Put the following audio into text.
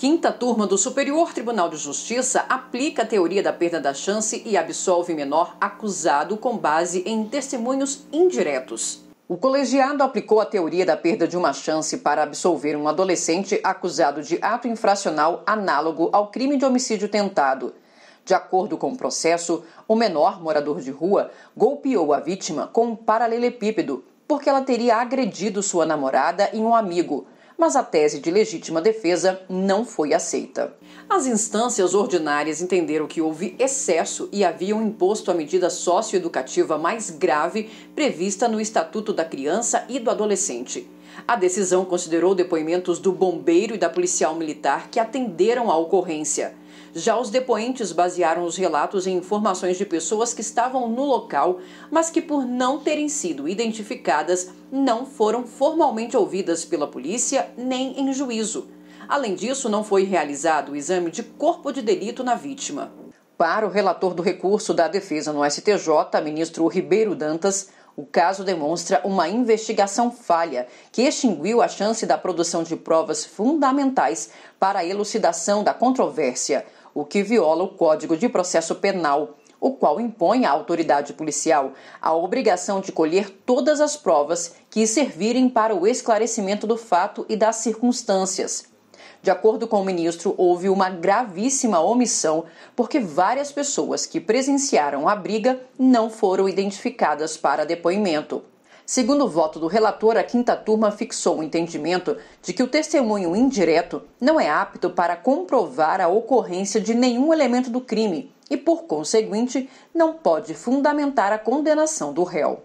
quinta turma do Superior Tribunal de Justiça aplica a teoria da perda da chance e absolve menor acusado com base em testemunhos indiretos. O colegiado aplicou a teoria da perda de uma chance para absolver um adolescente acusado de ato infracional análogo ao crime de homicídio tentado. De acordo com o processo, o menor morador de rua golpeou a vítima com um paralelepípedo porque ela teria agredido sua namorada e um amigo mas a tese de legítima defesa não foi aceita. As instâncias ordinárias entenderam que houve excesso e haviam imposto a medida socioeducativa mais grave prevista no Estatuto da Criança e do Adolescente. A decisão considerou depoimentos do bombeiro e da policial militar que atenderam à ocorrência. Já os depoentes basearam os relatos em informações de pessoas que estavam no local, mas que, por não terem sido identificadas, não foram formalmente ouvidas pela polícia nem em juízo. Além disso, não foi realizado o exame de corpo de delito na vítima. Para o relator do recurso da defesa no STJ, ministro Ribeiro Dantas, o caso demonstra uma investigação falha que extinguiu a chance da produção de provas fundamentais para a elucidação da controvérsia o que viola o Código de Processo Penal, o qual impõe à autoridade policial a obrigação de colher todas as provas que servirem para o esclarecimento do fato e das circunstâncias. De acordo com o ministro, houve uma gravíssima omissão porque várias pessoas que presenciaram a briga não foram identificadas para depoimento. Segundo o voto do relator, a quinta turma fixou o entendimento de que o testemunho indireto não é apto para comprovar a ocorrência de nenhum elemento do crime e, por conseguinte, não pode fundamentar a condenação do réu.